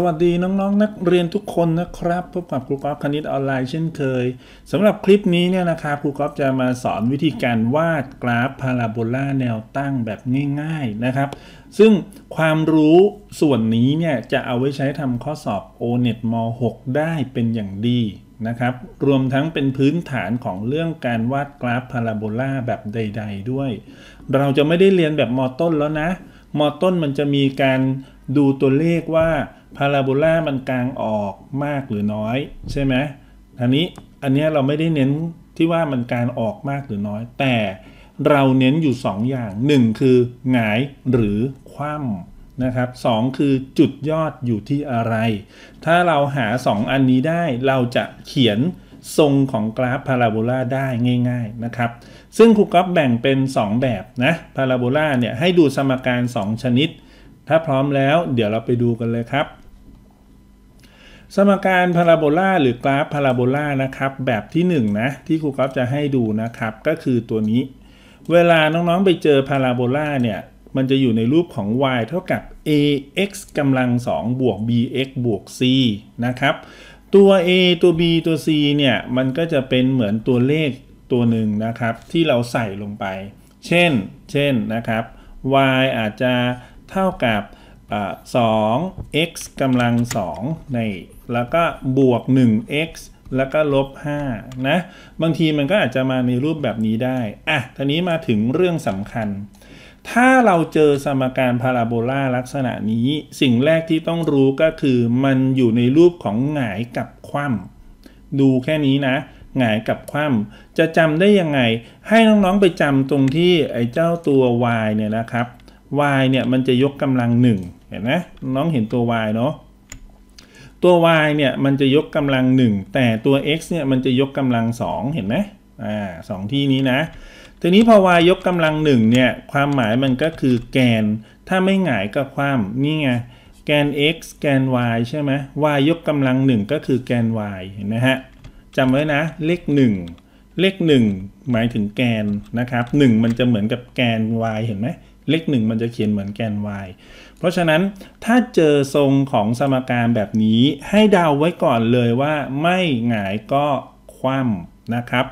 สวัสดีน้องๆนนักเรียนทุกคนนะครับ พบกับครูกอล์ฟคณิตออนไลน์เช่นเคยสำหรับคลิปนี้เนี่ยนะครับครูกอล์ฟจะมาสอนวิธีการวาดกราฟพาราโบลาแนวตั้งแบบง่ายๆ นะครับ ซึ่งความรู้ส่วนนี้เนี่ย จะเอาไว้ใช้ทำข้อสอบ O.NET ม .6 ได้เป็นอย่างดีนะครับ รวมทั้งเป็นพื้นฐานของเรื่องการวาดกราฟพาราโบลาแบบใด ๆ ด้วย เราจะไม่ได้เรียนแบบมต้นแล้วนะมต้นมันจะมีการดูตัวเลขว่าพาราโบลา มันกลางออกมากหรือน้อย ใช่ไหมอันนี้ อันนี้เราไม่ได้เน้นที่ว่ามันการออกมากหรือน้อย แต่เราเน้นอยู่ 2 อย่าง 1 คือ หงายหรือคว่ำนะครับสคือจุดยอดอยู่ที่อะไร ถ้าเราหา 2 อันนี้ได้ เราจะเขียนทรงของกราฟพาราโบลาได้ง่าย ๆนะครับ ซึ่งครูก๊อฟแบ่งเป็น 2 แบบนะ พาราโบลาเนี่ยให้ดูสมการ2 ชนิด ถ้าพร้อมแล้ว เดี๋ยวเราไปดูกันเลยครับสมการพาราโบลาหรือกราฟพาราโบลานะครับ แบบที่ 1นนะที่ครูกอฟจะให้ดู นะครับ ก็คือตัวนี้ เวลาน้องๆไปเจอพาราโบลาเนี่ยมันจะอยู่ในรูปของ y เท่ากับ ax กำลัง 2 บวก bx บวก c นะครับตัว a ตัว b ตัว c เนี่ยมันก็จะเป็นเหมือนตัวเลขตัวหนึ่งนะครับที่เราใส่ลงไป เช่น เช่นนะครับ y อาจจะเท่ากับ 2x กำลัง2ในแล้วก็บวก 1x แล้วก็ลบ 5 นะ บางทีมันก็อาจจะมาในรูปแบบนี้ได้ อ่ะ ทีนี้มาถึงเรื่องสำคัญ ถ้าเราเจอสมการพาราโบลาลักษณะนี้ สิ่งแรกที่ต้องรู้ก็คือมันอยู่ในรูปของหงายกับคว่ำดูแค่นี้นะ หงายกับคว่ำจะจำได้ยังไง ให้น้องๆไปจำตรงที่ ไอ้เจ้าตัว y เนี่ยนะครับ y เนี่ยมันจะยกกำลังหนึ่งเห็นไหมน้องเห็นตัว y เนาะตัว y เนี่ยมันจะยกกำลัง 1 แต่ตัว x เนี่ยมันจะยกกำลัง2เห็นไหมอ่าสองที่นี้นะทีนี้พอ y ยกกำลัง 1 เนี่ยความหมายมันก็คือแกน ถ้าไม่หงายก็ความนี่ไงแกน x แกน y ใช่ไหม y ยกกำลัง 1 ก็คือแกน y เห็นไหมฮะจำไว้นะเลข 1 เลข 1 หมายถึงแกนนะครับ1มันจะเหมือนกับแกน y เห็นไหมเลขหนึ่งมันจะเขียนเหมือนแกน y เพราะฉะนั้นถ้าเจอทรงของสมการแบบนี้ให้เดาไว้ก่อนเลยว่า ไม่หงายก็คว่ำนะครับ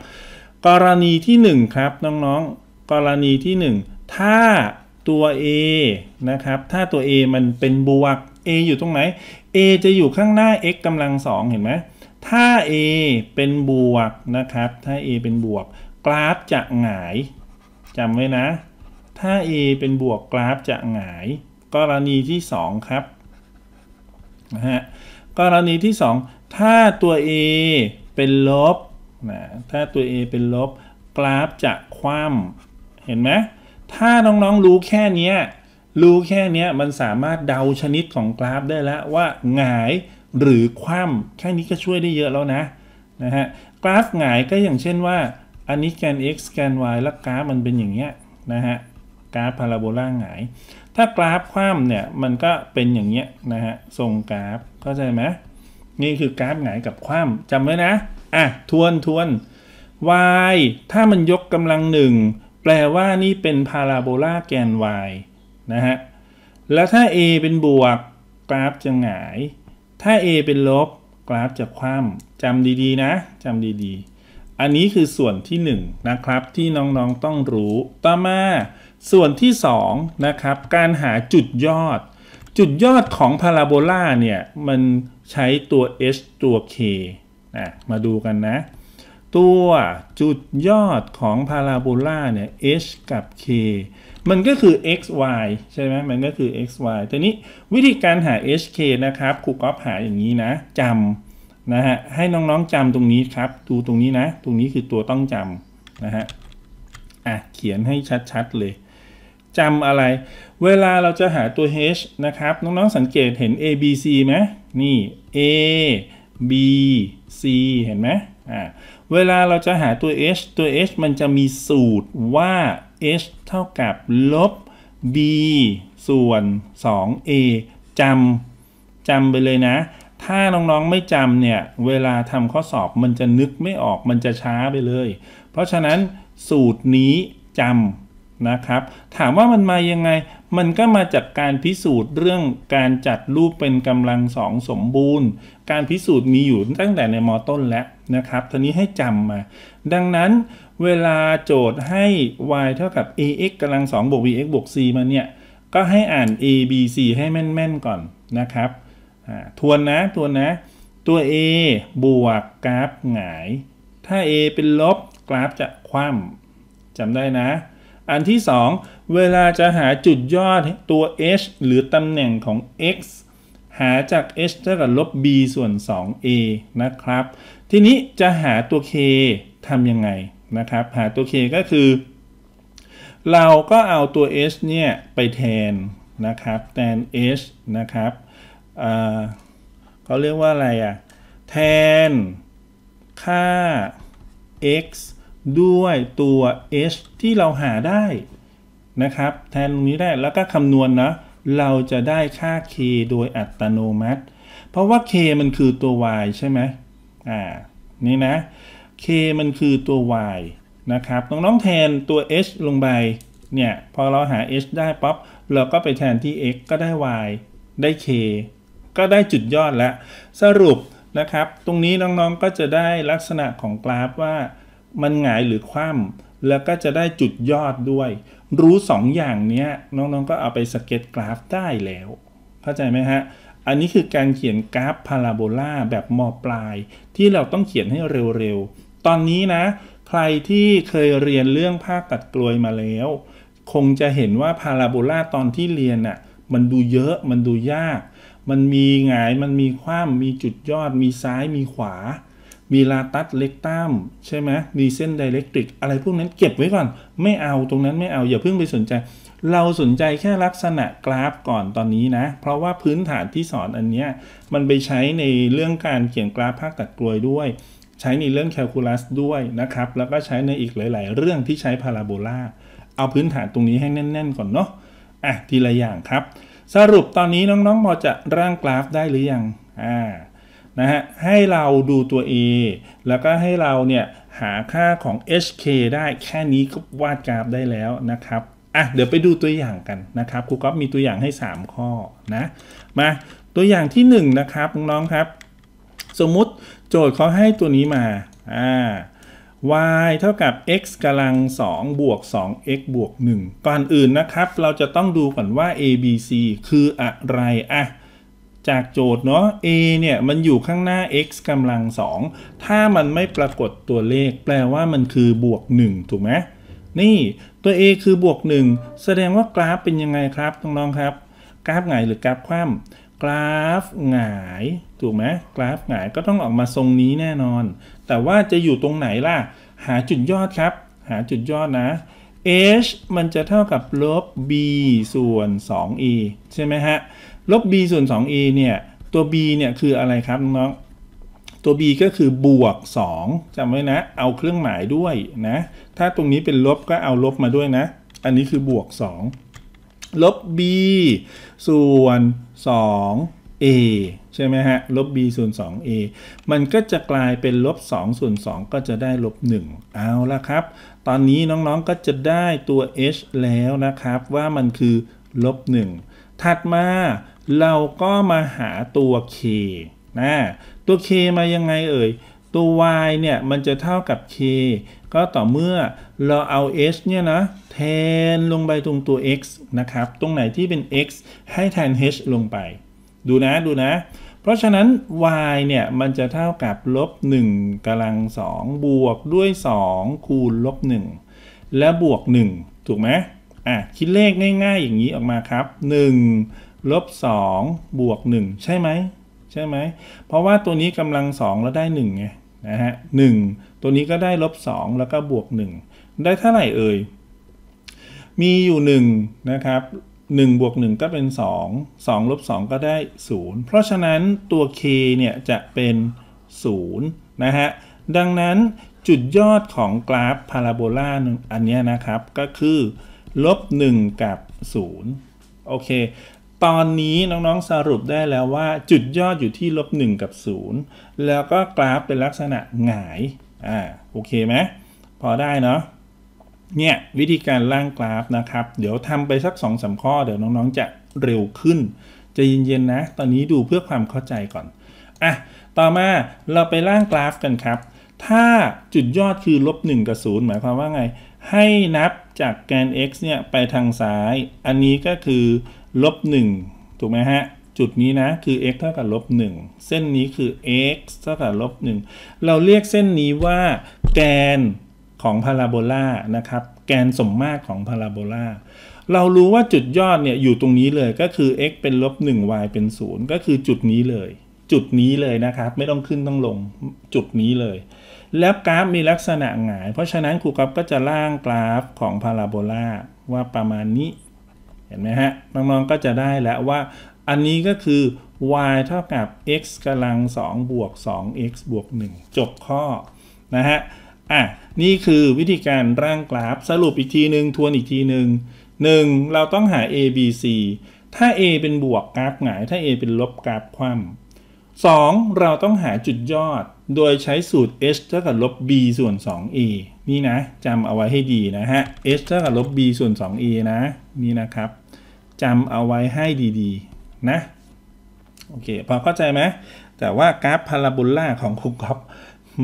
กรณีที่ 1 ครับน้องๆกรณีที่ 1 ถ้าตัว a นะครับ ถ้าตัว a มันเป็นบวก a อยู่ตรงไหน a จะอยู่ข้างหน้า x กำลังสองเห็นไหม ถ้า a เป็นบวกนะครับ ถ้า a เป็นบวก กราฟจะหงายจำไว้นะถ้า a เป็นบวกกราฟจะหงาย กรณีที่2ครับนะฮะกรณีที่ 2 ถ้าตัว a เป็นลบนะ ถ้าตัว a เป็นลบ กราฟจะคว่ำเห็นไหมถ้าน้องๆรู้แค่นี้ รู้แค่นี้มันสามารถเดาชนิดของกราฟได้แล้ว ว่าหงายหรือคว่ำแค่นี้ก็ช่วยได้เยอะแล้วนะนะฮะ กราฟหงายก็อย่างเช่นว่า อันนี้แกน x แกน y แล้วกราฟมันเป็นอย่างเงี้ยนะฮะกราฟพาราโบลาหงาย ถ้ากราฟคว่ำเนี่ย มันก็เป็นอย่างเงี้ยนะฮะทรงกราฟเข้าใจไหมนี่คือกราฟหงายกับคว่ำจำไว้นะ อ่ะทวนทวน y ถ้ามันยกกำลังหนึ่งแปลว่านี่เป็นพาราโบลาแกน y นะฮะ แล้วถ้า a เป็นบวกกราฟจะหงาย ถ้า a เป็นลบกราฟจะคว่ำจำดีๆนะจำดีๆ อันนี้คือส่วนที่1นะครับที่น้องๆต้องรู้ ต่อมาส่วนที่ 2 นะครับ การหาจุดยอด จุดยอดของพาราโบลาเนี่ยมันใช้ตัว h ตัว k นะมาดูกันนะตัวจุดยอดของพาราโบลาเนี่ย h กับ k มันก็คือ x y ใช่ไหมมันก็คือ x y ทีนี้วิธีการหา h k นะครับครูก๊อฟหาอย่างนี้นะจำนะฮะให้น้องๆจำตรงนี้ครับดูตรงนี้นะตรงนี้คือตัวต้องจำนะฮะอ่ะเขียนให้ชัดๆเลยจำอะไร เวลาเราจะหาตัว h นะครับน้องๆสังเกตเห็น a b c ไหม นี่ a b c เห็นไหมอ่าเวลาเราจะหาตัว h ตัว h มันจะมีสูตรว่า h เท่ากับลบ b ส่วน 2a จำจำไปเลยนะ ถ้าน้องๆไม่จำเนี่ย เวลาทำข้อสอบมันจะนึกไม่ออกมันจะช้าไปเลย เพราะฉะนั้นสูตรนี้จำนะครับถามว่ามันมายังไง มันก็มาจากการพิสูจน์เรื่องการจัดรูปเป็นกำลังสองสมบูรณ์ การพิสูจน์มีอยู่ตั้งแต่ในมอต้นแล้วนะครับทีนี้ให้จำมา ดังนั้นเวลาโจทย์ให้ y เท่ากับ ax กำลังสองบวก bx บวก c มาเนี่ย ก็ให้อ่าน a b c ให้แม่นๆ ก่อนนะครับ ทวนนะ ทวนนะ ตัว a บวกกราฟหงาย ถ้า a เป็นลบกราฟจะคว่ำจำได้นะอันที่ 2 เวลาจะหาจุดยอดตัว h หรือตำแหน่งของ x หาจาก h เท่ากับลบ b ส่วน 2a นะครับ ทีนี้จะหาตัว k ทำยังไงนะครับ หาตัว k ก็คือ เราก็เอาตัว h เนี่ย ไปแทนนะครับ แทน h นะครับเขาเรียกว่าอะไรอะ่ะ แทนค่า x ด้วยตัว h ที่เราหาได้นะครับ แทนตรงนี้ได้แล้วก็คำนวณนนะเราจะได้ค่า k โดยอัตโนมัติ เพราะว่า k มันคือตัว y ใช่ไหมอ่า นี่นะ k มันคือตัว y นะครับน้องๆแทนตัว h ลงไปเนี่ยพอเราหา h ได้ปั๊บเราก็ไปแทนที่ x ก็ได้ y ได้ k ก็ได้จุดยอดแล้ว สรุปนะครับตรงนี้น้องๆก็จะได้ลักษณะของกราฟว่ามันหงายหรือคว่ำแล้วก็จะได้จุดยอดด้วย รู้ 2ออย่างนี้น้องๆก็เอาไปสเก็ตกราฟได้แล้วเข้าใจไหมฮะอันนี้คือการเขียนกราฟพาราโบลาแบบมอปลาย ที่เราต้องเขียนให้เร็วๆตอนนี้นะ ใครที่เคยเรียนเรื่องภาพตัดกลวยมาแล้ว คงจะเห็นว่าพาราโบลาตอนที่เรียนน่ะมันดูเยอะมันดูยาก มันมีหงายมันมีคว่ำมมีจุดยอด มีซ้ายมีขวามีลาตัสเล็กตาม ใช่ไหมมีเส้นไดเรกตริกอะไรพวกนั้นเก็บไว้ก่อน ไม่เอาตรงนั้นไม่เอาอย่าเพิ่งไปสนใจ เราสนใจแค่ลักษณะกราฟก่อนตอนนี้นะ เพราะว่าพื้นฐานที่สอนอันนี้มันไปใช้ในเรื่องการเขียนกราฟภาคตัดกลวยด้วย ใช้ในเรื่องแคลคูลัสด้วยนะครับแล้วก็ใช้ในอีกหลาย ๆ เรื่องที่ใช้พาราโบลาเอาพื้นฐานตรงนี้ให้แน่น ๆ ก่อนเนาะอ่ะทีละอย่างครับสรุปตอนนี้น้อง ๆ พอจะร่างกราฟได้หรือยังอ่านะฮะให้เราดูตัว A แล้วก็ให้เราเนี่ยหาค่าของ HK ได้แค่นี้ก็วาดกราฟได้แล้วนะครับอ่ะเดี๋ยวไปดูตัวอย่างกันนะครับครูก๊อฟมีตัวอย่างให้ 3 ข้อนะมาตัวอย่างที่1นะครับน้องครับสมมุติโจทย์เขาให้ตัวนี้มาอ่า y เท่ากับ x กำลัง2บวก 2x บวก1ก่อนอื่นนะครับ เราจะต้องดูก่อนว่า abc คืออะไรอะจากโจทย์เนาะ a เนี่ยมันอยู่ข้างหน้า x กำลัง 2 ถ้ามันไม่ปรากฏตัวเลข แปลว่ามันคือบวก1ถูกไหมนี่ตัว a คือบวก 1 แสดงว่ากราฟเป็นยังไงครับน้องๆครับ กราฟหงายหรือกราฟคว่ำกราฟหงายถูกไหมกราฟหงายก็ต้องออกมาทรงนี้แน่นอน แต่ว่าจะอยู่ตรงไหนล่ะ หาจุดยอดครับ หาจุดยอดนะ h มันจะเท่ากับลบ b ส่วน 2a ใช่ไหมฮะลบ b ส่วน 2a เนี่ย ตัว b เนี่ย คืออะไรครับน้อง ตัว b ก็คือบวก 2จำไว้นะ เอาเครื่องหมายด้วยนะ ถ้าตรงนี้เป็นลบ ก็เอาลบมาด้วยนะ อันนี้คือบวก 2 ลบ b ส่วน 2a ใช่ไหมฮะลบ b ส่วน 2a มันก็จะกลายเป็นลบ 2ส่วน 2 ก็จะได้ลบ1เอาละครับ ตอนนี้น้องๆ ก็จะได้ตัว h แล้วนะครับ ว่ามันคือลบ1ถัดมาเราก็มาหาตัว k นะ ตัว k มายังไงเอ่ย ตัว y เนี่ย มันจะเท่ากับ k ก็ต่อเมื่อเราเอา h เนี่ยนะแทนลงไปตรงตัว x นะครับ ตรงไหนที่เป็น x ให้แทน h ลงไป ดูนะ ดูนะ เพราะฉะนั้น y เนี่ย มันจะเท่ากับลบ 1กำลัง 2 บวกด้วย 2 คูณลบ 1 และบวก1ถูกไหมอ่ะ คิดเลขง่ายๆอย่างนี้ออกมาครับ 1ลบ2บวก 1 ใช่ไหมใช่ไหมเพราะว่าตัวนี้กำลัง 2 แล้วได้ 1ไงนะฮะหตัวนี้ก็ได้ลบ2แล้วก็บวก 1 ได้เท่าไหร่เอ่ย มีอยู่ 1 นะครับ1บวก1ก็เป็น 2 2ลบ2ก็ได้ 0 เพราะฉะนั้นตัว k เนี่ยจะเป็น0นะฮะ ดังนั้นจุดยอดของกราฟพาราโบลาอันนี้นะครับก็คือลบ1กับ0โอเคตอนนี้น้องๆสรุปได้แล้วว่าจุดยอดอยู่ที่ลบ1กับ 0 แล้วก็กราฟเป็นลักษณะหงายอ่าโอเคไหมพอได้เนาะเนี่ยวิธีการล่างกราฟนะครับ เดี๋ยวทำไปสัก2อสมข้อ เดี๋ยวน้องๆ จะเร็วขึ้น จะเย็นๆนะ ตอนนี้ดูเพื่อความเข้าใจก่อนอ่ะต่อมาเราไปล่างกราฟกันครับ ถ้าจุดยอดคือลบ1กับ 0 หมายความว่าไงให้นับจากแกน x เนี่ยไปทางซ้าย อันนี้ก็คือลบ1ถูกไหมฮะ จุดนี้นะ คือ x เท่ากับลบ1เส้นนี้คือ x เท่ากับลบ1เราเรียกเส้นนี้ว่า แกนของพาราโบลา นะครับ แกนสมมาตรของพาราโบลา เรารู้ว่าจุดยอดเนี่ยอยู่ตรงนี้เลย ก็คือ x เป็นลบ1 y เป็น 0 ก็คือจุดนี้เลย จุดนี้เลยนะครับ ไม่ต้องขึ้นต้องลง จุดนี้เลยแล้วกราฟมีลักษณะหงายเพราะฉะนั้นครูกอฟก็จะร่างกราฟของพาราโบลาว่าประมาณนี้ เห็นไหมฮะน้องๆก็จะได้แล้วว่าอันนี้ก็คือ y เท่ากับ x กำลัง 2 บวก 2x บวก 1จบข้อนะฮะอ่ะ นี่คือวิธีการร่างกราฟสรุปอีกทีหนึ่งทวนอีกทีหนึ่ง 1. เราต้องหา a b c ถ้า a เป็นบวกกราฟหงาย ถ้า a เป็นลบกราฟคว่ำ 2. เราต้องหาจุดยอดโดยใช้สูตร h เท่ากับลบ b ส่วน 2e นี่นะจำเอาไว้ให้ดีนะฮะ h เท่ากับลบ b ส่วน 2e นะ นี่นะครับจำเอาไว้ให้ดี ๆนะ โอเค พอเข้าใจไหมแต่ว่ากราฟพาราโบลาของคุณครับ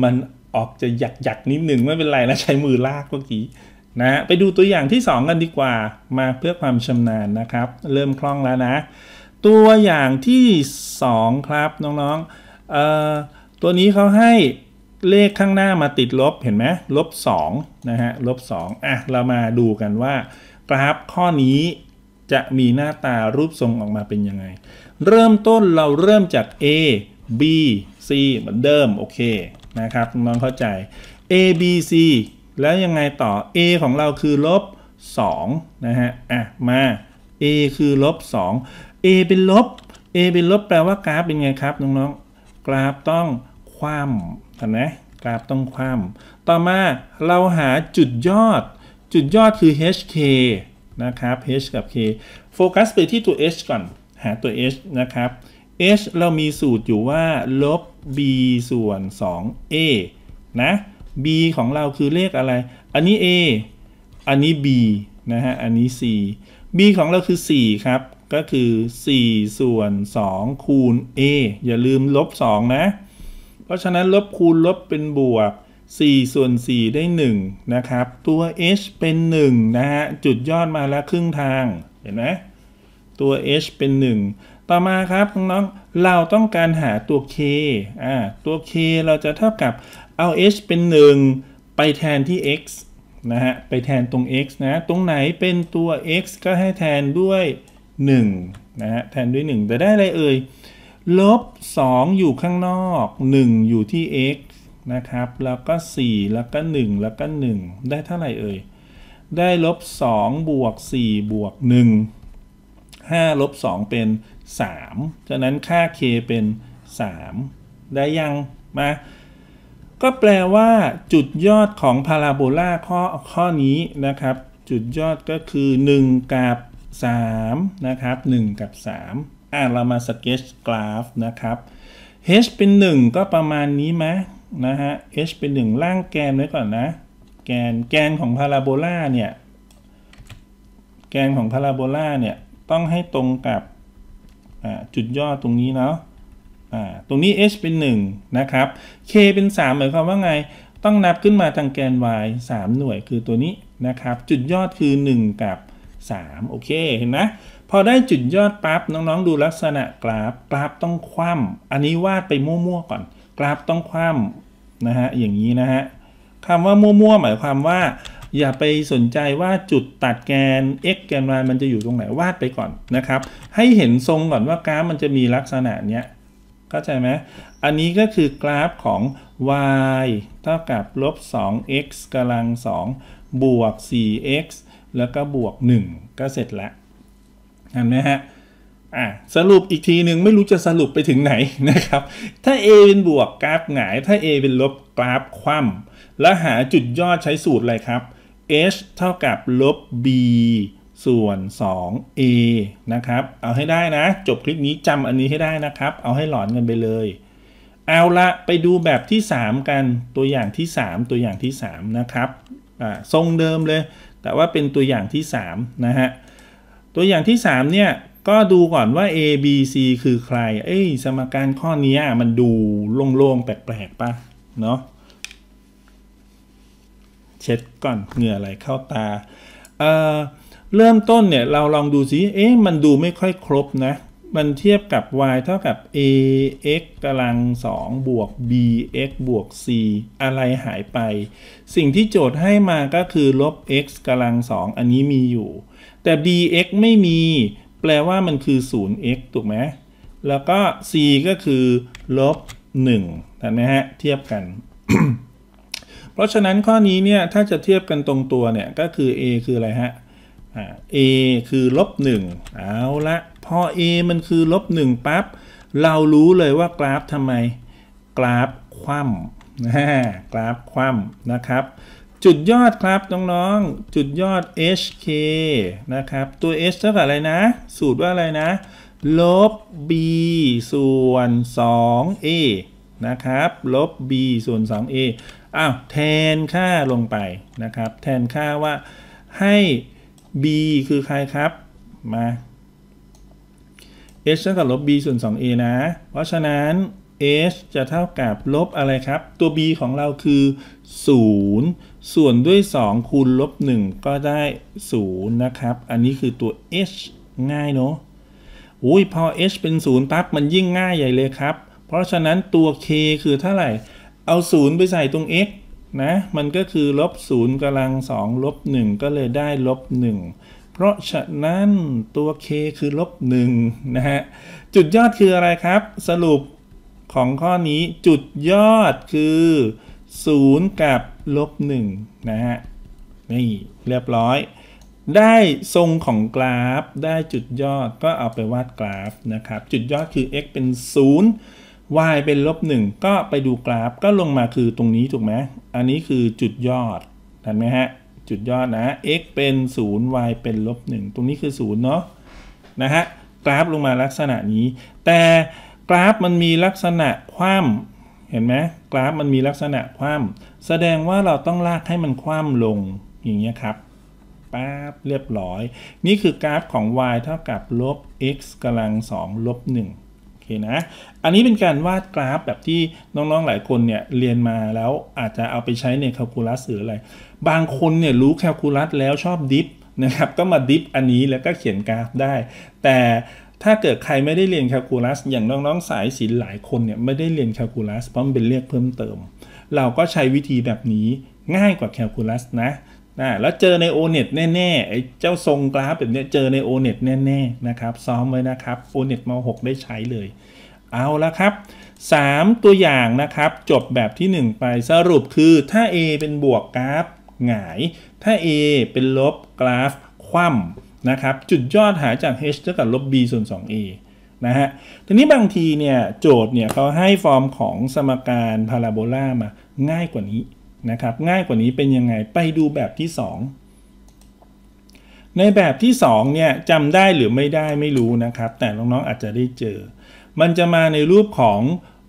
มันออกจะหยักหยักนิดหนึ่งไม่เป็นไรนะ ใช้มือลากเมื่อกี้นะ ไปดูตัวอย่างที่ 2 กันดีกว่ามาเพื่อความชำนาญนะครับ เริ่มคล่องแล้วนะตัวอย่างที่ 2 ครับ น้องๆตัวนี้เขาให้เลขข้างหน้ามาติดลบ เห็นไหมลบ2นะฮะลบ2อ่ะ เรามาดูกันว่ากราฟข้อนี้จะมีหน้าตารูปทรงออกมาเป็นยังไง เริ่มต้นเราเริ่มจาก A B C เหมือนเดิม โอเค นะครับ น้องเข้าใจ A B C แล้วยังไงต่อ A ของเราคือลบ2นะฮะ อ่ะ มา a คือลบ 2 a เป็นลบ a เป็นลบแปลว่ากราฟ เป็น ไงครับน้องๆ กราฟต้องคว่ำเห็นไหมกราฟต้องคว่ำต่อมาเราหาจุดยอด จุดยอดคือ hk นะครับ h กับ k โฟกัสไปที่ตัว h ก่อน หา ตัว h นะครับ h เรามีสูตรอยู่ว่า ลบ b ส่วน 2a นะ b ของเราคือเลขอะไร อันนี้ a อันนี้ b นะฮะ อันนี้ c b ของ เรา คือ 4 ครับ ก็คือ4 ส่วน 2 คูณ a อย่าลืมลบ2นะ เพราะฉะนั้นลบคูณลบเป็นบวก4ส่วน 4 ได้ 1 นะครับ ตัว h เป็น 1 นะฮะ จุดยอดมาแล้วครึ่งทาง เห็นไหมตัว h เป็น 1 ต่อมาครับน้องๆเราต้องการหาตัว k อ่า ตัว k เราจะเท่ากับเอา h เป็น 1 ไปแทนที่ x นะฮะ ไปแทนตรง x นะ ตรงไหนเป็นตัว x ก็ให้แทนด้วย 1 นะฮะ แทนด้วย1แต่ได้อะไรเอ่ยลบ2อยู่ข้างนอก 1 อยู่ที่ x นะครับ แล้วก็ 4 แล้วก็ 1 แล้วก็ 1 ได้เท่าไหร่เอ่ย ได้ลบ2บวก 4 บวก 1 5ลบ2เป็น3ฉะนั้นค่า k เป็น 3 ได้ยังมาก็แปลว่าจุดยอดของพาราโบลาข้อข้อนี้นะครับ จุดยอดก็คือ 1 กับ3นะครับ1กับ 3 อ่ะ เรามาสเก็ตกราฟนะครับ h เป็น 1 ก็ประมาณนี้ไหมนะฮะ h เป็น 1 ล่างแกนไว้ก่อนนะแกนแกนของพาราโบลาเนี่ยแกนของพาราโบลาเนี่ยต้องให้ตรงกับจุดยอดตรงนี้เนาะตรงนี้ h เป็น1นะครับ k เป็น 3 หมายความว่าไง ต้องนับขึ้นมาทางแกน y 3หน่วยคือตัวนี้นะครับ จุดยอดคือ 1 กับ3โอเคเห็นนะพอได้จุดยอดปั๊บ น้องๆ ดูลักษณะกราฟกราฟต้องคว่ำอันนี้วาดไปมั่วๆก่อน กราฟต้องคว่ำนะฮะอย่างนี้นะฮะคำว่ามั่วๆหมายความว่า อย่าไปสนใจว่าจุดตัดแกน x แกน y มันจะอยู่ตรงไหนวาดไปก่อนนะครับให้เห็นทรงก่อนว่ากราฟมันจะมีลักษณะเนี้ยเข้าใจไหม อันนี้ก็คือกราฟของ y เท่ากับลบ 2x กำลัง 2 บวก 4x แล้วก็บวก 1 ก็เสร็จแล้ว เห็นไหมฮะอ่ะสรุปอีกทีหนึ่งไม่รู้จะสรุปไปถึงไหนนะครับ ถ้า a เป็นบวกกราฟหงาย ถ้า a เป็นลบกราฟคว่ำแล้วหาจุดยอดใช้สูตรอะไรครับ h เท่ากับลบ b ส่วน 2a นะครับ เอาให้ได้นะจบคลิปนี้จำอันนี้ให้ได้นะครับ เอาให้หลอนกันไปเลย เอาละไปดูแบบที่ 3 กันตัวอย่างที่ 3 ตัวอย่างที่3นะครับทรงเดิมเลยแต่ว่าเป็นตัวอย่างที่3นะฮะตัวอย่างที่3เนี่ยก็ดูก่อนว่า a b c คือใครเอ้ย สมการข้อนี้มันดูโล่งๆแปลกๆป่ะเนาะเช็ดก่อนเหงื่อไหลเข้าตาเอ่อเริ่มต้นเนี่ย เราลองดูสิ เอ๊ะ มันดูไม่ค่อยครบนะ มันเทียบกับ y เท่ากับ ax กำลัง 2 บวก bx บวก c อะไรหายไป สิ่งที่โจทย์ให้มาก็คือ ลบ x กำลัง 2 อันนี้มีอยู่ แต่ bx ไม่มี แปลว่ามันคือ 0x ถูกไหม แล้วก็ c ก็คือ ลบ1ถูกไหมฮะ เทียบกัน เพราะฉะนั้นข้อนี้เนี่ย ถ้าจะเทียบกันตรงตัวเนี่ย ก็คือ a คืออะไรฮะ a คือลบหนึ่งเอาละพอ a มันคือลบหนึ่งปั๊บเรารู้เลยว่ากราฟทำไม กราฟคว่ำนะกราฟคว่ำนะครับจุดยอดครับน้องๆ จุดยอด hk นะครับ ตัว h เท่ากับอะไรนะสูตรว่าอะไรนะลบ b ส่วน 2a นะครับลบ b ส่วน 2a อ้าวแทนค่าลงไปนะครับ แทนค่าว่าให้ b คือใครครับมา h เท่ากับลบ b ส่วน 2a นะ เพราะฉะนั้น h จะเท่ากับลบอะไรครับ ตัว b ของเราคือ 0 ส่วนด้วย 2คูณลบ 1 ก็ได้ 0 นะครับ อันนี้คือตัว h ง่ายเนาะอุ้ยพอ h เป็น 0 ปั๊บ มันยิ่งง่ายใหญ่เลยครับ เพราะฉะนั้นตัว k คือเท่าไหร่ เอา 0 ไปใส่ตรง x นะมันก็คือลบศูนย์กำลังสองลบหนึ่งก็เลยได้ลบหนึ่งเพราะฉะนั้นตัว k คือลบหนึ่งนะฮะ จุดยอดคืออะไรครับ สรุปของข้อนี้จุดยอดคือศูนย์กับ ลบหนึ่งนะฮะนี่เรียบร้อย ได้ทรงของกราฟได้จุดยอดก็เอาไปวาดกราฟ นะครับ จุดยอดคือ x เป็นศูนย์ y เป็นลบหนึ่งก็ไปดูกราฟก็ลงมาคือตรงนี้ถูกไหมอันนี้คือจุดยอดเห็นไหมฮะจุดยอดนะ x เป็น 0 y เป็นลบหนึ่งตรงนี้คือ0เนาะนะฮะกราฟลงมาลักษณะนี้ แต่กราฟ มันมีลักษณะคว่ำเห็นไหมกราฟมันมีลักษณะคว่ำแสดงว่าเราต้องลากให้มันคว่ำลงอย่างเงี้ยครับป๊าบเรียบร้อย นี่คือกราฟของ y เท่ากับ ลบ x กำลัง 2 ลบ 1อเคนะ อันนี้เป็นการวาดกราฟแบบที่น้องๆหลายคนเนี่ยเรียนมาแล้วอาจจะเอาไปใช้ในแคลคูลัสหรืออะไร บางคนเนี่ยรู้แคลคูลัสแล้วชอบดิฟนะครับก็มาดิฟอันนี้แล้วก็เขียนกราฟได้ แต่ถ้าเกิดใครไม่ได้เรียนแคลคูลัสอย่างน้องๆสายศิลป์หลายคนเนี่ยไม่ได้เรียนแคลคูลัสเพราะมันเป็นเรยกเพิ่มเติม เราก็ใช้วิธีแบบนี้ง่ายกว่าแคลคูลัสนะนะแล้วเจอใน O-net แน่ๆไอ้เจ้าทรงกราฟแบบนี้เจอใน O-net แน่ๆนะครับ ซ้อมไว้นะครับ O-net มา 6 ได้ใช้เลย เอาละครับ 3 ตัวอย่างนะครับจบแบบที่ 1 ไปสรุปคือถ้า A เป็นบวกกราฟหงาย ถ้า A เป็นลบกราฟคว่ำนะครับ จุดยอดหาจาก h เท่ากับลบ b ส่วน 2a นะฮะทีนี้บางทีเนี่ยโจทย์เนี่ยเขาให้ฟอร์มของสมการพาราโบลามาง่ายกว่านี้นะครับง่ายกว่านี้เป็นยังไงไปดูแบบที่ 2 ในแบบที่ 2 เนี่ยจำได้หรือไม่ได้ไม่รู้นะครับ แต่น้องๆอาจจะได้เจอ มันจะมาในรูปของ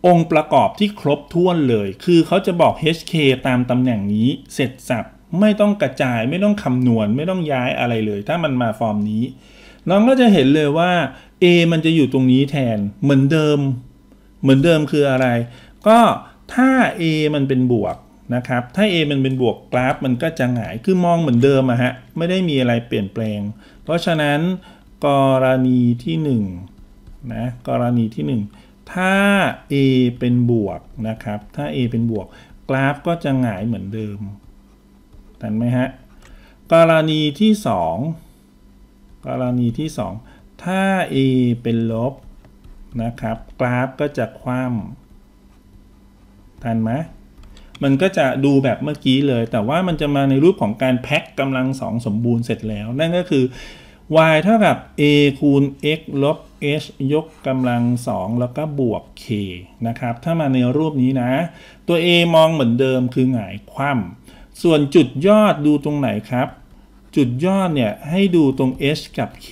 องค์ประกอบที่ครบถ้วนเลย คือเขาจะบอก HK ตามตำแหน่งนี้ เสร็จสับไม่ต้องกระจายไม่ต้องคำนวณ ไม่ต้องย้ายอะไรเลย ถ้ามันมาฟอร์มนี้ น้องก็จะเห็นเลยว่า A มันจะอยู่ตรงนี้แทนเหมือนเดิม เหมือนเดิมคืออะไร ก็ถ้า A มันเป็นบวกนะครับถ้า a มันเป็นบวกกราฟมันก็จะหงายคือมองเหมือนเดิมอะฮะไม่ได้มีอะไรเปลี่ยนแปลง เพราะฉะนั้น กรณีที่1นะกรณีที่ 1 ถ้า a เป็นบวกนะครับถ้า a เป็นบวก กราฟก็จะหงายเหมือนเดิมทันไหมฮะกรณีที่ 2 กรณีที่ 2 ถ้า a เป็นลบนะครับกราฟก็จะคว่ำทันไหมมันก็จะดูแบบเมื่อกี้เลย แต่ว่ามันจะมาในรูปของการแพ็คกำลังสองสมบูรณ์เสร็จแล้ว นั่นก็คือ y เท่ากับ a คูณ x ลบ h ยกกำลังสองแล้วก็บวก k นะครับ ถ้ามาในรูปนี้นะ ตัว a มองเหมือนเดิมคือหงายคว่ำส่วนจุดยอดดูตรงไหนครับ จุดยอดเนี่ยให้ดูตรง h กับ k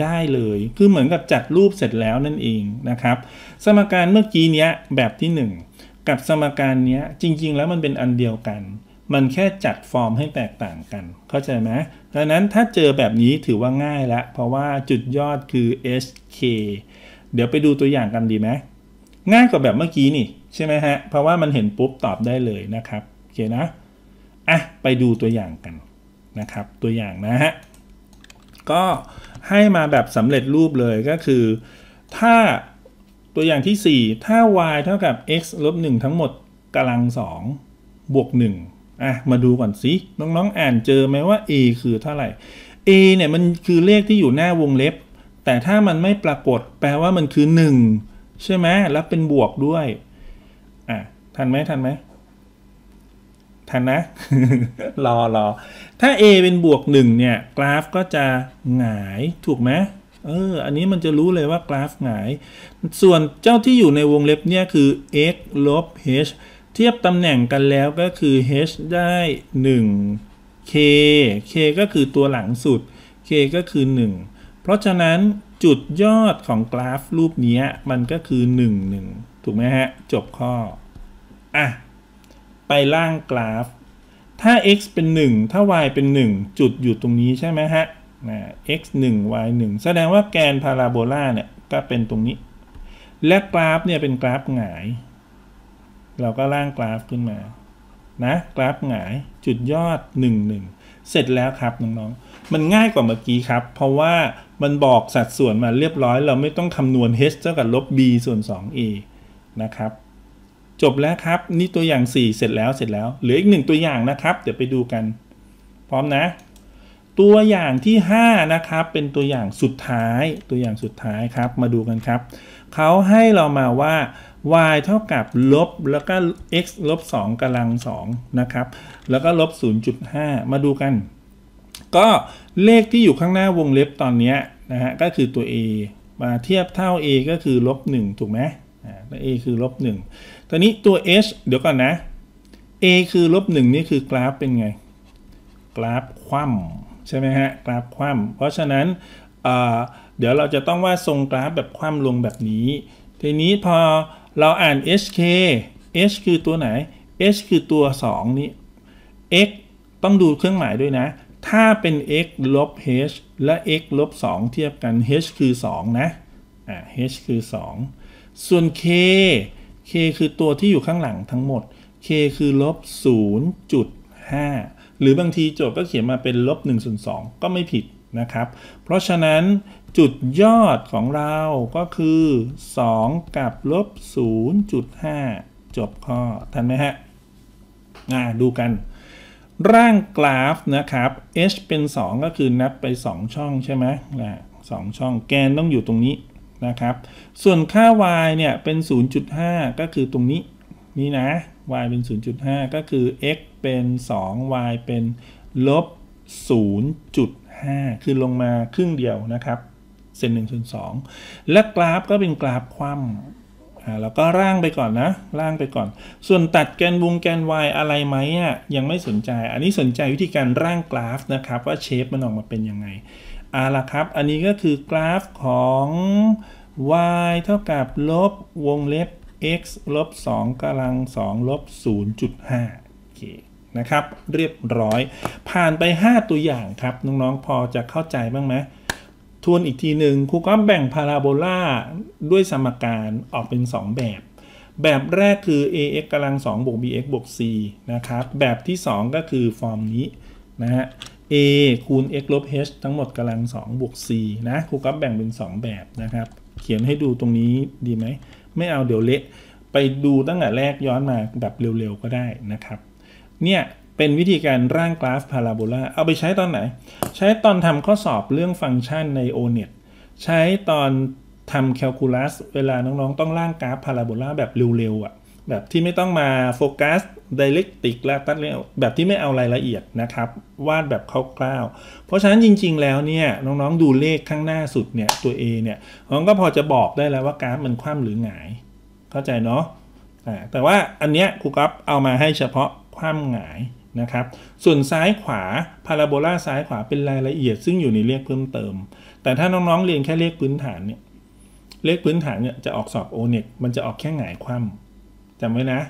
ได้เลย คือเหมือนกับจัดรูปเสร็จแล้วนั่นเองนะครับ สมการเมื่อกี้เนี้ยแบบที่ 1กับสมการนี้จริงๆแล้วมันเป็นอันเดียวกัน มันแค่จัดฟอร์มให้แตกต่างกันเข้าใจไหมดังนั้นถ้าเจอแบบนี้ถือว่าง่ายละเพราะว่าจุดยอดคือ sk เดี๋ยวไปดูตัวอย่างกันดีไหมง่ายกว่าแบบเมื่อกี้นี่ใช่ไหมฮะเพราะว่ามันเห็นปุ๊บตอบได้เลยนะครับโอเคนะอ่ะไปดูตัวอย่างกันนะครับตัวอย่างนะฮะก็ให้มาแบบสำเร็จรูปเลยก็คือถ้าตัวอย่างที่ 4 ถ้า y เท่ากับ x ลบ 1 ทั้งหมดกำลัง2บวก1อ่ะ มาดูก่อนสิน้องๆอ่านเจอไหมว่า a คือเท่าไหร่ a เนี่ยมันคือเลขที่อยู่หน้าวงเล็บ แต่ถ้ามันไม่ปรากฏแปลว่ามันคือ 1 ใช่ไหมแล้วเป็นบวกด้วย อ่ะ ทันไหมทันไหมทันนะ รอรอถ้า a เป็นบวก1เนี่ย กราฟก็จะหงายถูกไหมเออ อันนี้มันจะรู้เลยว่ากราฟหงาย ส่วนเจ้าที่อยู่ในวงเล็บเนี่ยคือ x ลบ h เทียบตำแหน่งกันแล้วก็คือ h ได้ 1 k k ก็คือตัวหลังสุด k ก็คือ 1 เพราะฉะนั้นจุดยอดของกราฟรูปนี้มันก็คือ 1 1 ถูกไหมฮะ จบข้ออ่ะ ไปล่างกราฟ ถ้า x เป็น 1 ถ้า y เป็น 1 จุดอยู่ตรงนี้ใช่ไหมฮะนะ x 1 y 1แสดงว่าแกนพาราโบลาเนี่ยก็เป็นตรงนี้ และกราฟเนี่ยเป็นกราฟหงาย เราก็ร่างกราฟขึ้นมานะกราฟหงายจุดยอด1 1เสร็จแล้วครับน้องๆมันง่ายกว่าเมื่อกี้ครับ เพราะว่ามันบอก สัดส่วนมาเรียบร้อย เราไม่ต้องคำนวณ h เท่ากับลบ b ส่วน 2a นะครับ จบแล้วครับ นี่ตัวอย่าง 4 เสร็จแล้วเสร็จแล้วเหลืออีกหนึ่งตัวอย่างนะครับ เดี๋ยวไปดูกัน พร้อมนะตัวอย่างที่ 5 นะครับ เป็นตัวอย่างสุดท้ายตัวอย่างสุดท้ายครับ มาดูกันครับเขาให้เรามาว่า y เท่ากับลบแล้วก็ x ลบ2กำลัง2นะครับ แล้วก็ลบ 0.5 มาดูกัน ก็เลขที่อยู่ข้างหน้าวงเล็บตอนนี้นะฮะก็คือตัว a มาเทียบเท่า a ก็คือลบ1ถูกไหมตัว a คือลบ1ตอนนี้ตัว h เดี๋ยวก่อนนะ a คือลบ1นี่คือกราฟเป็นไงกราฟคว่ำใช่ไหมฮะกราฟคว่ำเพราะฉะนั้นเดี๋ยวเราจะต้องวาดทรงกราฟแบบคว่ำลงแบบนี้ ทีนี้พอเราอ่าน hk h คือตัวไหน h คือตัว 2 นี้ x ต้องดูเครื่องหมายด้วยนะ ถ้าเป็น x ลบ h และ x ลบ2เทียบกัน h คือ 2 นะะ h คือ 2 ส่วน k k คือตัวที่อยู่ข้างหลังทั้งหมด k คือลบ0.5หรือบางทีโจทย์ก็เขียนมาเป็นลบ1ส่วน2ก็ไม่ผิดนะครับ เพราะฉะนั้นจุดยอดของเราก็คือ 2 กับลบ 0.5 จบข้อทันไหมฮะดูกัน ร่างกราฟนะครับ h เป็น 2 ก็คือนับไป 2 ช่องใช่ไหมนะสองช่องแกนต้องอยู่ตรงนี้นะครับ ส่วนค่า y เนี่ยเป็น 0.5 ก็คือตรงนี้นี่นะ y เป็น 0.5 ก็คือ x เป็น 2 y เป็น ลบ 0.5 คือลงมาครึ่งเดียวนะครับเซนหนึ่งส่วนสองและกราฟก็เป็นกราฟคว่ำ่าแล้วก็ร่างไปก่อนนะ ร่างไปก่อน ส่วนตัดแกนวงแกน y อะไรไหมอ่ะยังไม่สนใจ อันนี้สนใจวิธีการร่างกราฟนะครับ ว่าเชฟมันออกมาเป็นยังไงเอาละครับ อันนี้ก็คือกราฟของ y เท่ากับลบวงเล็บ x ลบ 2กำลัง 2 ลบ 0.5โอเคนะครับเรียบร้อย ผ่านไป 5 ตัวอย่างครับ น้อง ๆ พอจะเข้าใจบ้างไหมทวนอีกทีหนึ่งครูก็แบ่งพาราโบลาด้วยสมการออกเป็น 2 แบบ แบบแรกคือ ax กำลัง 2บวก bx บวก c นะครับ แบบที่ 2 ก็คือฟอร์มนี้ นะฮะ a คูณ x ลบ h ทั้งหมดกำลัง2บวก c นะครูก็แบ่งเป็น 2 แบบนะครับเขียนให้ดูตรงนี้ดีไหมไม่เอาเดี๋ยวเละ ไปดูตั้งแต่แรกย้อนมาแบบเร็วๆก็ได้นะครับเนี่ยเป็นวิธีการร่างกราฟพาราโบลาเอาไปใช้ตอนไหน ใช้ตอนทำข้อสอบเรื่องฟังก์ชันใน O-net ใช้ตอนทำแคลคูลัสเวลาน้องๆต้องร่างกราฟพาราโบลาแบบเร็วๆอะ่ะแบบที่ไม่ต้องมาโฟกัสดิเรกติกและตัดเรียแบบที่ไม่เอารายละเอียดนะครับ วาดแบบคร่าวๆเพราะฉะนั้นจริงๆ แล้วเนี่ย น้องๆดูเลขข้างหน้าสุดเนี่ย ตัว A เนี่ยน้องก็พอจะบอกได้แล้วว่า กราฟมันคว่ำหรือหงาย เข้าใจเนาะแต่ว่าอันเนี้ยครูกัฟเอามาให้เฉพาะคว่ำหงายนะครับ ส่วนซ้ายขวาพาราโบลาซ้ายขวาเป็นรายละเอียดซึ่งอยู่ในเลขเพิ่มเติมแต่ถ้าน้องๆ เรียนแค่เลขพื้นฐานเนี่ยเลขพื้นฐานเนี่ยจะออกสอบโอเน็ตมันจะออกแค่หงายคว่ำจำไว้นะ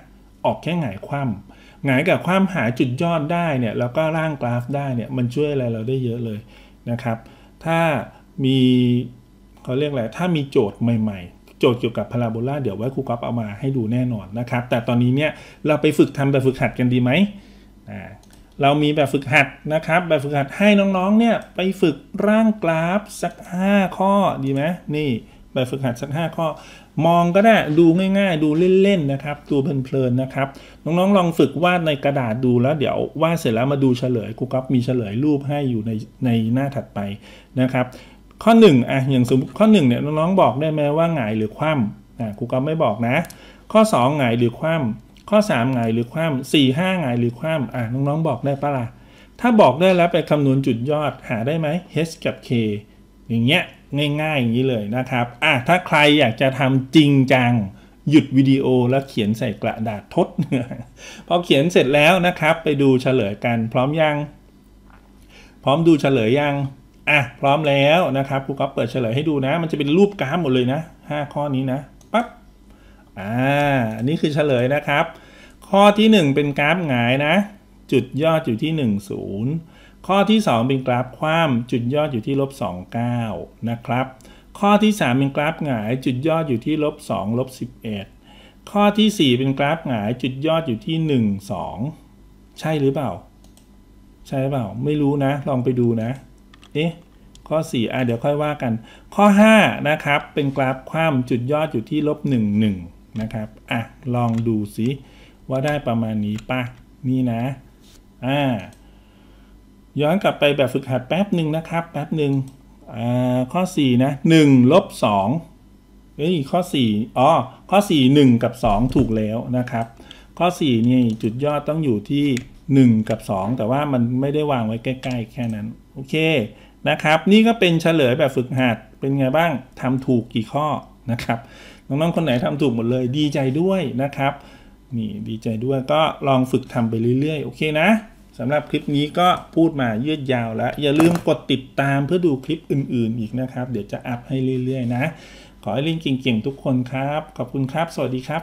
ออกแค่หงายคว่ำหงายกับคว่ำหาจุดยอดได้เนี่ยแล้วก็ร่างกราฟได้เนี่ยมันช่วยอะไรเราได้เยอะเลยนะครับ ถ้ามีเขาเรียกอะไรถ้ามีโจทย์ใหม่ๆ โจทย์เกี่ยวกับพาราโบลาเดี๋ยวไว้ครูกรอฟเอามาให้ดูแน่นอนนะครับ แต่ตอนนี้เนี่ยเราไปฝึกทำแบบฝึกหัดกันดีไหม เรา มีแบบฝึกหัดนะครับแบบฝึกหัดให้น้องๆเนี่ยไปฝึกร่างกราฟสัก 5 ข้อดีไหมนี่แบบฝึกหัดสัก5ข้อมองก็ได้ดูง่ายๆดูเล่นๆนะครับดูเพลินๆนะครับ น้องๆลองฝึกวาดในกระดาษดูแล้วเดี๋ยววาดเสร็จแล้วมาดูเฉลยกูก็มีเฉลยรูปให้อยู่ในในหน้าถัดไปนะครับ ข้อ1อ่ะอย่างสมมติข้อ1เนี่ยน้องๆบอกได้ไหมว่าหงายหรือคว่ำอ่ะกูก็ไม่บอกนะข้อ2หงายหรือคว่ำข้อ3หงายหรือคว่ำสี่ห้าหงายหรือคว่ำอ่ะ น้องๆบอกได้ปะล่ะถ้าบอกได้แล้วไปคำนวณจุดยอดหาได้ไหม h กับ k อย่างเงี้ยง่ายๆอย่างนี้เลยนะครับอ่ะถ้าใครอยากจะทำจริงจังหยุดวิดีโอแล้วเขียนใส่กระดาษทดพอเขียนเสร็จแล้วนะครับ ไปดูเฉลยกัน พร้อมยัง พร้อมดูเฉลยยังอ่ะพร้อมแล้วนะครับครูก๊อฟเปิดเฉลยให้ดูนะมันจะเป็นรูปกราฟหมดเลยนะ 5 ข้อนี้นะปั๊บอ่าอันนี้คือเฉลยนะครับ ข้อที่ 1 เป็นกราฟหงายนะ จุดยอดอยู่ที่ 1 0ข้อที่ 2 เป็นกราฟคว่ำจุดยอดอยู่ที่ลบ29นะครับข้อที่ 3 เป็นกราฟหงายจุดยอดอยู่ที่ลบ2ลบ11 ข้อที่ 4 เป็นกราฟหงายจุดยอดอยู่ที่1 2ใช่หรือเปล่า ใช่เปล่า ไม่รู้นะ ลองไปดูนะเอ๊ะข้อ4อ่ะเดี๋ยวค่อยว่ากัน ข้อ5นะครับเป็นกราฟคว่ำจุดยอดอยู่ที่ลบ1 1 นะครับอ่ะลองดูสิว่าได้ประมาณนี้ป่ะนี่นะอ่าย้อนกลับไปแบบฝึกหัดแป๊บหนึ่งนะครับแป๊บหนึ่งข้อ4นะ1ลบ2เอ้ยข้อ4อ๋อข้อ 4 1 กับ 2 ถูกแล้วนะครับ ข้อ4นี่จุดยอดต้องอยู่ที่ 1 กับ 2 แต่ว่ามันไม่ได้วางไว้ใกล้ๆ แค่นั้นโอเคนะครับ นี่ก็เป็นเฉลยแบบฝึกหัดเป็นไงบ้างทำถูกกี่ข้อ นะครับน้องๆคนไหนทำถูกหมดเลยดีใจด้วยนะครับนี่ดีใจด้วยก็ลองฝึกทำไปเรื่อยๆโอเคนะสำหรับคลิปนี้ก็พูดมายืดยาวแล้ว อย่าลืมกดติดตามเพื่อดูคลิปอื่นๆอีกนะครับ เดี๋ยวจะอัพให้เรื่อยๆนะ ขอให้เล่นเก่งๆทุกคนครับ ขอบคุณครับสวัสดีครับ